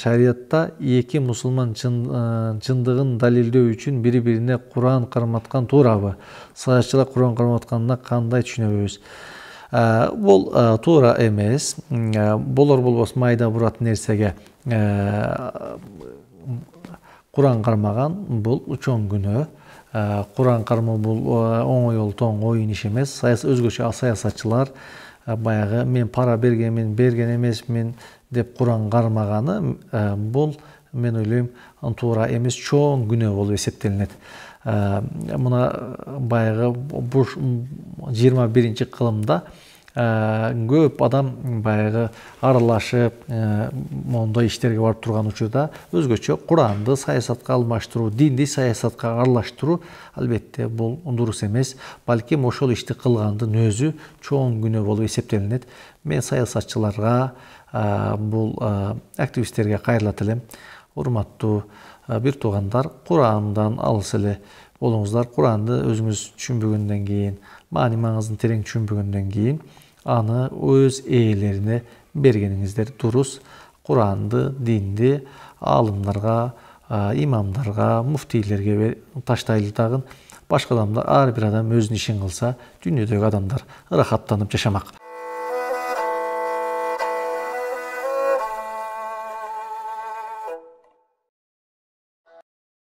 шариатта эки мусулман чындыгын э, далилдөө үчүн бири бирине куран карматкан туурабы саатчылар куран карматканына кандай түшүнөбүз э, бул э, туура эмес болор болбос майда бурат нерсеге куран кармаган бул чоң күнөө куран кармоо бул оңой олтоң оюн иш эмес өзгөчө саясатчылар баяғы мен пара мен берген емеспін деп құран қармағаны ә, бұл мен ойлаймын тура емес чоң күнә болып есептелінеді ә, мына ә, баяғы жиырма бірінші қылымда Э, көп адам баягы аралашып э, мондай иштерге барып турган учурда өзгөчө куранды саясатка алмаштыруу динди саясатка аралаштыруу албетте бул дурус эмес балким ошол ишти кылгандын өзү чоң күнөө болуп эсептелинет мен саясатчыларга э, бул активисттерге кайрыла тилем урматтуу бир туугандар курандан алыс эле болыңыздар құранды өзіңіз түсінбегеннен кейін маани маңызын терең түшүнбөгөндөн кейін аны өз ээлерине бергеніңіздер дұрыс құранды динди аалымдарга имамдарға муфтилерге таштайлы дагы башка адамдар әрбір адам өзүнүн ишин қылса дүниедегі адамдар рахаттанып жашамақ.